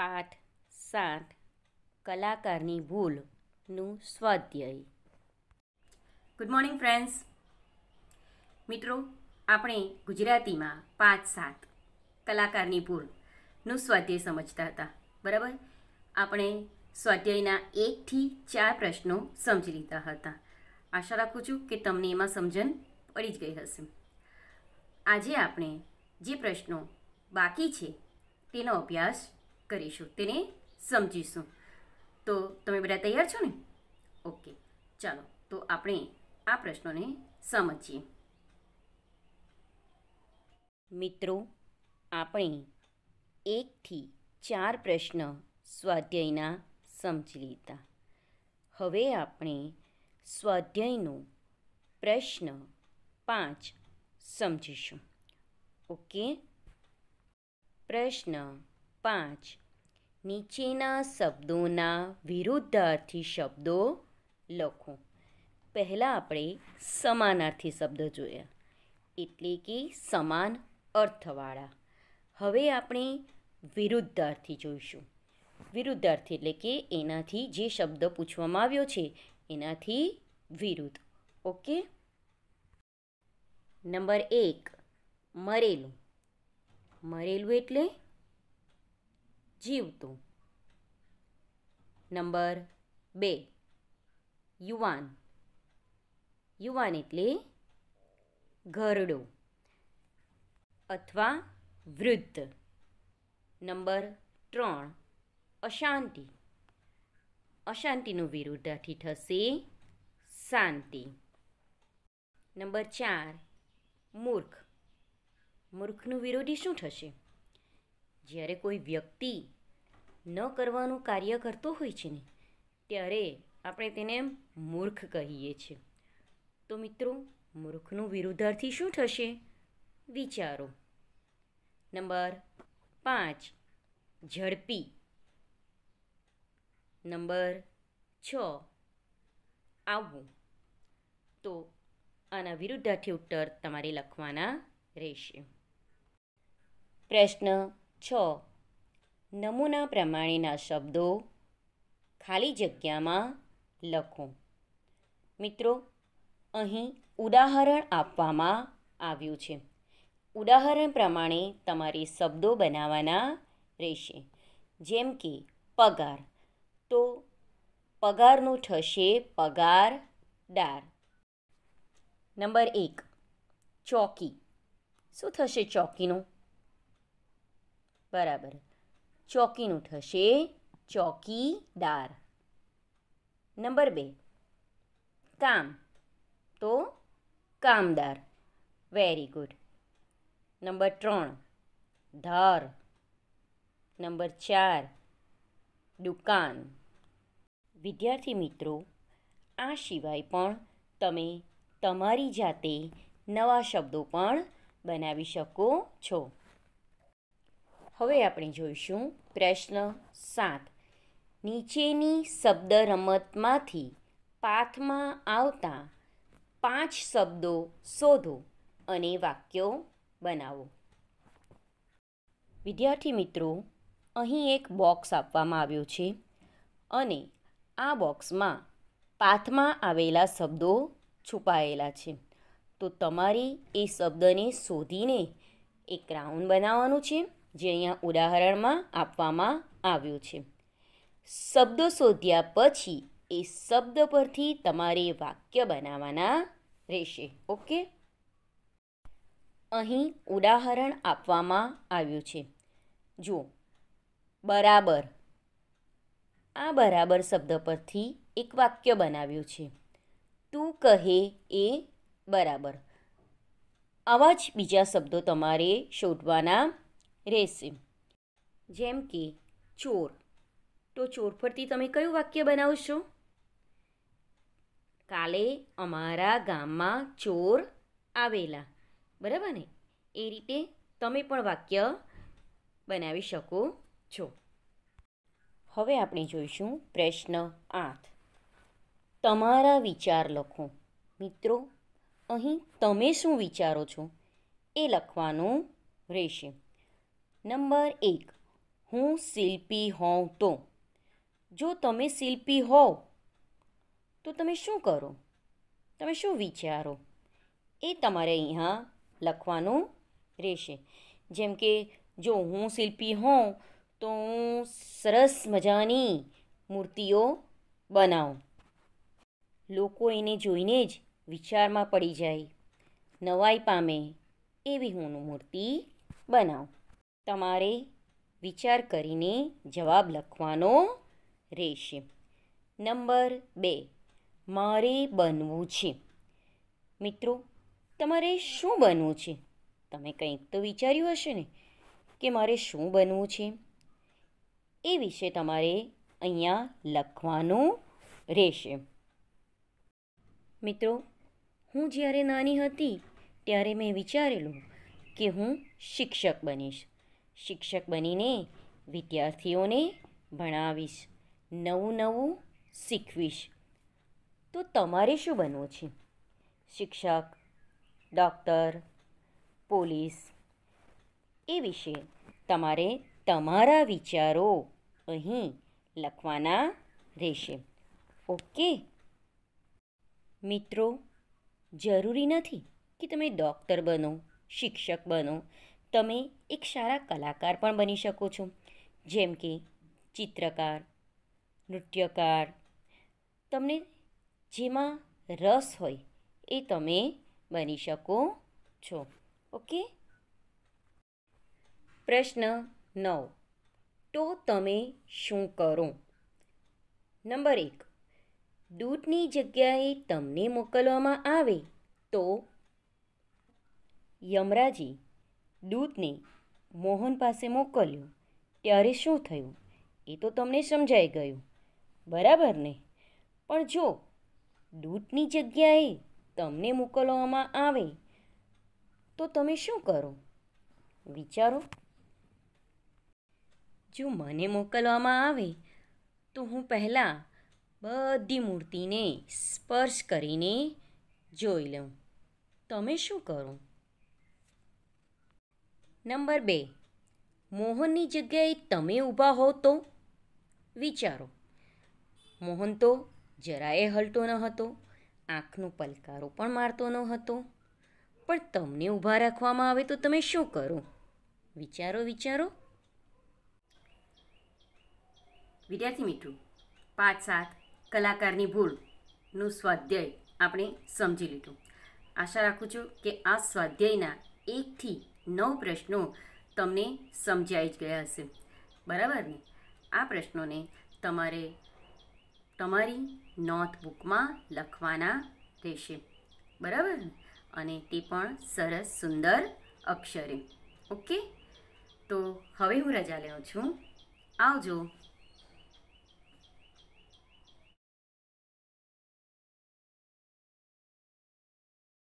પાઠ સાત કલાકારની ભૂલનું સ્વાધ્યાય ગુડ મોર્નિંગ ફ્રેન્ડ્સ મિત્રો આપણે ગુજરાતીમાં પાંચ સાત કલાકારની ભૂલનું સ્વાધ્યાય સમજતા હતા બરાબર આપણે સ્વાધ્યાયના એકથી ચાર પ્રશ્નો સમજી લીધા હતા આશા રાખું છું કે તમને એમાં સમજણ પડી જ ગઈ હશે આજે આપણે જે પ્રશ્નો બાકી છે તેનો અભ્યાસ કરીશું તેને સમજીશું તો તમે બધા તૈયાર છો ને ઓકે ચાલો તો આપણે આ પ્રશ્નોને સમજીએ મિત્રો આપણે એકથી ચાર પ્રશ્ન સ્વાધ્યાયના સમજી લીધા હવે આપણે સ્વાધ્યાયનો પ્રશ્ન પાંચ સમજીશું ઓકે પ્રશ્ન પાંચ નીચેના શબ્દોના વિરુદ્ધાર્થી શબ્દો લખો પહેલાં આપણે સમાનાર્થી શબ્દ જોયા એટલે કે સમાન અર્થવાળા હવે આપણે વિરુદ્ધાર્થી જોઈશું વિરુદ્ધાર્થી એટલે કે એનાથી જે શબ્દ પૂછવામાં આવ્યો છે એનાથી વિરુદ્ધ ઓકે નંબર એક મરેલું મરેલું એટલે જીવતું નંબર બે યુવાન યુવાન એટલે ઘરડો અથવા વૃદ્ધ નંબર ત્રણ અશાંતિ અશાંતિનું વિરુદ્ધાર્થી થશે શાંતિ નંબર ચાર મૂર્ખ મૂર્ખનું વિરોધી શું થશે જ્યારે કોઈ વ્યક્તિ ન કરવાનું કાર્ય કરતો હોય છે ને ત્યારે આપણે તેને મૂર્ખ કહીએ છીએ તો મિત્રો મૂર્ખનું વિરુદ્ધાર્થી શું થશે વિચારો નંબર પાંચ ઝડપી નંબર છ આવવું તો આના વિરુદ્ધાર્થી ઉત્તર તમારે લખવાના રહેશે પ્રશ્ન છ નમૂના પ્રમાણેના શબ્દો ખાલી જગ્યામાં લખો મિત્રો અહીં ઉદાહરણ આપવામાં આવ્યું છે ઉદાહરણ પ્રમાણે તમારે શબ્દો બનાવવાના રહેશે જેમ કે પગાર તો પગારનું થશે પગાર પગારદાર નંબર એક ચોકી શું થશે ચોકીનું બરાબર ચોકીનું થશે ચોકીદાર નંબર બે કામ તો કામદાર વેરી ગુડ નંબર ત્રણ ધર નંબર ચાર દુકાન વિદ્યાર્થી મિત્રો આ સિવાય પણ તમે તમારી જાતે નવા શબ્દો પણ બનાવી શકો છો હવે આપણે જોઈશું પ્રશ્ન સાત નીચેની શબ્દ રમતમાંથી પાથમાં આવતા પાંચ શબ્દો શોધો અને વાક્યો બનાવો વિદ્યાર્થી મિત્રો અહીં એક બોક્સ આપવામાં આવ્યું છે અને આ બોક્સમાં પાથમાં આવેલા શબ્દો છુપાયેલા છે તો તમારે એ શબ્દને શોધીને એક રાઉન્ડ બનાવવાનું છે જે અહીંયા ઉદાહરણમાં આપવામાં આવ્યું છે શબ્દો શોધ્યા પછી એ શબ્દ પરથી તમારે વાક્ય બનાવવાના રહેશે ઓકે અહીં ઉદાહરણ આપવામાં આવ્યું છે જુઓ બરાબર આ બરાબર શબ્દ પરથી એક વાક્ય બનાવ્યું છે તું કહે એ બરાબર આવા જ બીજા શબ્દો તમારે શોધવાના રહેશે જેમ કે ચોર તો ચોર પરથી તમે કયું વાક્ય બનાવશો કાલે અમારા ગામમાં ચોર આવેલા બરાબર ને એ રીતે તમે પણ વાક્ય બનાવી શકો છો હવે આપણે જોઈશું પ્રશ્ન આઠ તમારા વિચાર લખો મિત્રો અહીં તમે શું વિચારો છો એ લખવાનું રહેશે નંબર એક હું શિલ્પી હોઉં તો જો તમે શિલ્પી હો તો તમે શું કરો તમે શું વિચારો એ તમારે અહીંયા લખવાનું રહેશે જેમ કે જો હું શિલ્પી હોઉં તો હું સરસ મજાની મૂર્તિઓ બનાવું લોકો એને જોઈને જ વિચારમાં પડી જાય નવાઈ પામે એવી હું મૂર્તિ બનાવું તમારે વિચાર કરીને જવાબ લખવાનો રહેશે નંબર બે મારે બનવું છે મિત્રો તમારે શું બનવું છે તમે કંઈક તો વિચાર્યું હશે ને કે મારે શું બનવું છે એ વિશે તમારે અહીંયા લખવાનું રહેશે મિત્રો હું જ્યારે નાની હતી ત્યારે મેં વિચારેલું કે હું શિક્ષક બનીશ શિક્ષક બનીને વિદ્યાર્થીઓને ભણાવીશ નવું નવું શીખવીશ તો તમારે શું બનવું છે શિક્ષક ડૉક્ટર પોલીસ એ વિશે તમારે તમારા વિચારો અહીં લખવાના રહેશે ઓકે મિત્રો જરૂરી નથી કે તમે ડૉક્ટર બનો શિક્ષક બનો તમે એક સારા કલાકાર પણ બની શકો છો જેમ કે ચિત્રકાર નૃત્યકાર તમને જેમાં રસ હોય એ તમે બની શકો છો ઓકે પ્રશ્ન નવ તો તમે શું કરો નંબર એક દૂધની જગ્યાએ તમને મોકલવામાં આવે તો યમરાજી દૂધને મોહન પાસે મોકલ્યું ત્યારે શું થયું એ તો તમને સમજાઈ ગયું બરાબર ને પણ જો દૂધની જગ્યાએ તમને મોકલવામાં આવે તો તમે શું કરો વિચારો જો મને મોકલવામાં આવે તો હું પહેલાં બધી મૂર્તિને સ્પર્શ કરીને જોઈ લઉં તમે શું કરો નંબર બે મોહનની જગ્યાએ તમે ઊભા હો તો વિચારો મોહન તો જરાય હલતો ન હતો આંખનો પલકારો પણ મારતો ન હતો પણ તમને ઊભા રાખવામાં આવે તો તમે શું કરો વિચારો વિચારો વિદ્યાર્થી મિત્રો પાંચ સાત કલાકારની ભૂલનું સ્વાધ્યાય આપણે સમજી લીધું આશા રાખું છું કે આ સ્વાધ્યાયના એકથી નવ પ્રશ્નો તમને સમજાઈ જ ગયા હશે બરાબર ને આ પ્રશ્નોને તમારે તમારી નોટબુકમાં લખવાના રહેશે બરાબર અને તે પણ સરસ સુંદર અક્ષરે ઓકે તો હવે હું રજા લઉં છું આવજો